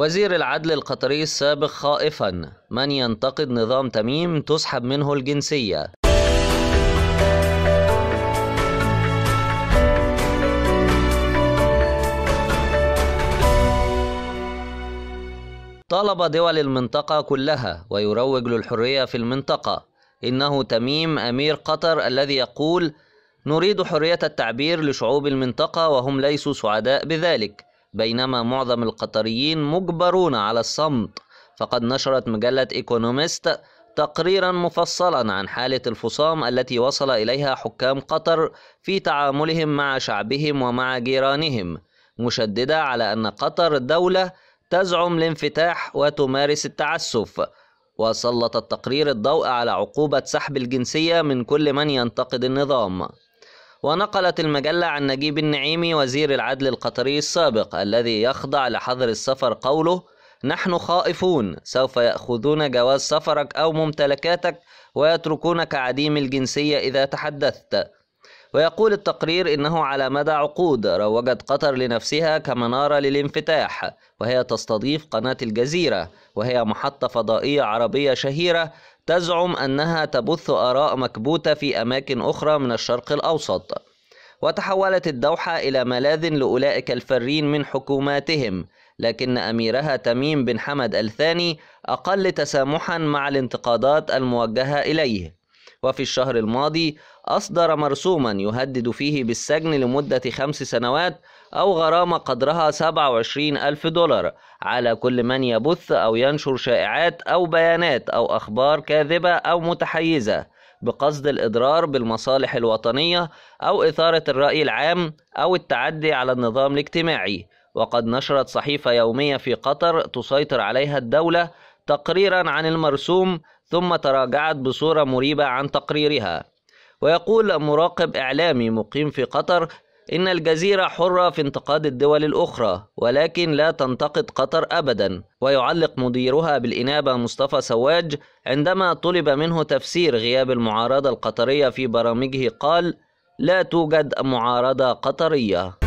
وزير العدل القطري السابق خائفا من ينتقد نظام تميم تسحب منه الجنسية طالب دول المنطقة كلها ويروج للحرية في المنطقة إنه تميم أمير قطر الذي يقول نريد حرية التعبير لشعوب المنطقة وهم ليسوا سعداء بذلك بينما معظم القطريين مجبرون على الصمت فقد نشرت مجلة إيكونوميست تقريرا مفصلا عن حالة الفصام التي وصل إليها حكام قطر في تعاملهم مع شعبهم ومع جيرانهم مشددة على أن قطر دولة تزعم الانفتاح وتمارس التعسف وسلط التقرير الضوء على عقوبة سحب الجنسية من كل من ينتقد النظام ونقلت المجلة عن نجيب النعيمي وزير العدل القطري السابق الذي يخضع لحظر السفر قوله نحن خائفون سوف يأخذون جواز سفرك أو ممتلكاتك ويتركونك عديم الجنسية إذا تحدثت ويقول التقرير إنه على مدى عقود روجت قطر لنفسها كمنارة للانفتاح وهي تستضيف قناة الجزيرة وهي محطة فضائية عربية شهيرة تزعم أنها تبث آراء مكبوتة في أماكن أخرى من الشرق الأوسط وتحولت الدوحة إلى ملاذ لأولئك الفرين من حكوماتهم لكن أميرها تميم بن حمد الثاني أقل تسامحا مع الانتقادات الموجهة إليه وفي الشهر الماضي أصدر مرسوما يهدد فيه بالسجن لمدة خمس سنوات أو غرامة قدرها 27 ألف دولار على كل من يبث أو ينشر شائعات أو بيانات أو أخبار كاذبة أو متحيزة بقصد الإضرار بالمصالح الوطنية أو إثارة الرأي العام أو التعدي على النظام الاجتماعي وقد نشرت صحيفة يومية في قطر تسيطر عليها الدولة تقريرا عن المرسوم ثم تراجعت بصورة مريبة عن تقريرها ويقول مراقب إعلامي مقيم في قطر إن الجزيرة حرة في انتقاد الدول الأخرى ولكن لا تنتقد قطر أبدا ويعلق مديرها بالإنابة مصطفى سواج عندما طلب منه تفسير غياب المعارضة القطرية في برامجه قال لا توجد معارضة قطرية